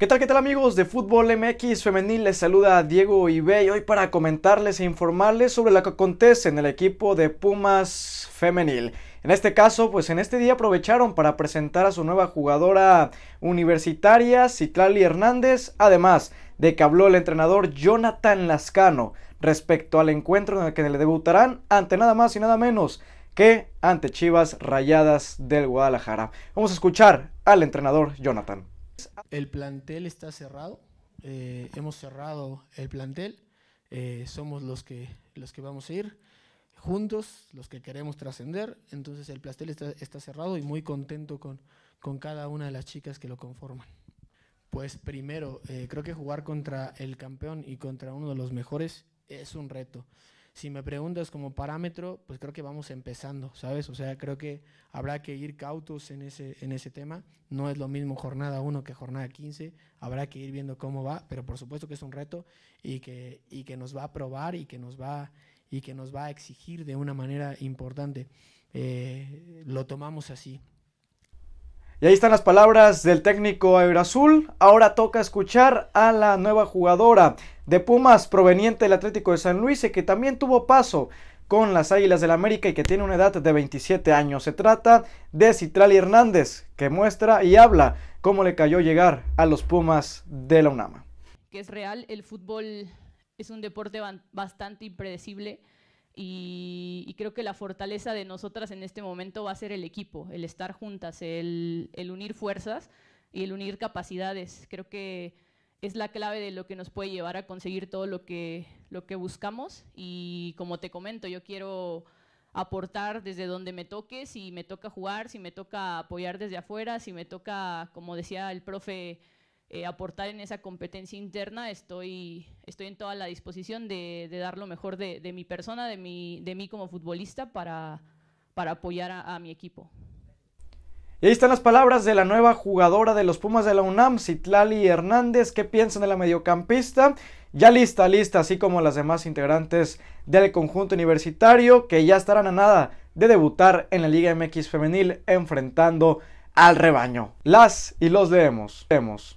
¿Qué tal, qué tal amigos de Fútbol MX Femenil? Les saluda Diego Ibey hoy para comentarles e informarles sobre lo que acontece en el equipo de Pumas Femenil. En este caso, pues en este día aprovecharon para presentar a su nueva jugadora universitaria, Citlali Hernández, además de que habló el entrenador Jonathan Lascano respecto al encuentro en el que le debutarán ante nada más y nada menos que ante Chivas Rayadas del Guadalajara. Vamos a escuchar al entrenador Jonathan. El plantel está cerrado. Eh, hemos cerrado el plantel. Eh, somos los que, los que vamos a ir juntos, los que queremos trascender. Entonces el plantel está, cerrado y muy contento con, cada una de las chicas que lo conforman. Pues primero, eh, creo que jugar contra el campeón y contra uno de los mejores es un reto si me preguntas como parámetro, pues creo que vamos empezando, ¿sabes? O sea, creo que habrá que ir cautos en ese, en ese tema. No es lo mismo jornada 1 que jornada 15. Habrá que ir viendo cómo va, pero por supuesto que es un reto y que, que nos va a probar y que nos va, y que nos va a exigir de una manera importante. Eh, lo tomamos así. Y ahí están las palabras del técnico Azul. Ahora toca escuchar a la nueva jugadora de Pumas proveniente del Atlético de San Luis y que también tuvo paso con las Águilas del América y que tiene una edad de 27 años. Se trata de Citrali Hernández, que muestra y habla cómo le cayó llegar a los Pumas de la UNAMA. Que es real, el fútbol es un deporte bastante impredecible y, creo que la fortaleza de nosotras en este momento va a ser el equipo, el estar juntas, el, el unir fuerzas y el unir capacidades. Creo que es la clave de lo que nos puede llevar a conseguir todo lo que, lo que buscamos y como te comento, yo quiero aportar desde donde me toque, si me toca jugar, si me toca apoyar desde afuera, si me toca, como decía el profe, eh, aportar en esa competencia interna, estoy, estoy en toda la disposición de, dar lo mejor de, mi persona, de, mi, de mí como futbolista para, para apoyar a, mi equipo. Y ahí están las palabras de la nueva jugadora de los Pumas de la UNAM, Citlali Hernández. ¿Qué piensan de la mediocampista? Ya lista, lista, así como las demás integrantes del conjunto universitario, que ya estarán a nada de debutar en la Liga MX Femenil enfrentando al rebaño. Las y los leemos. Vemos.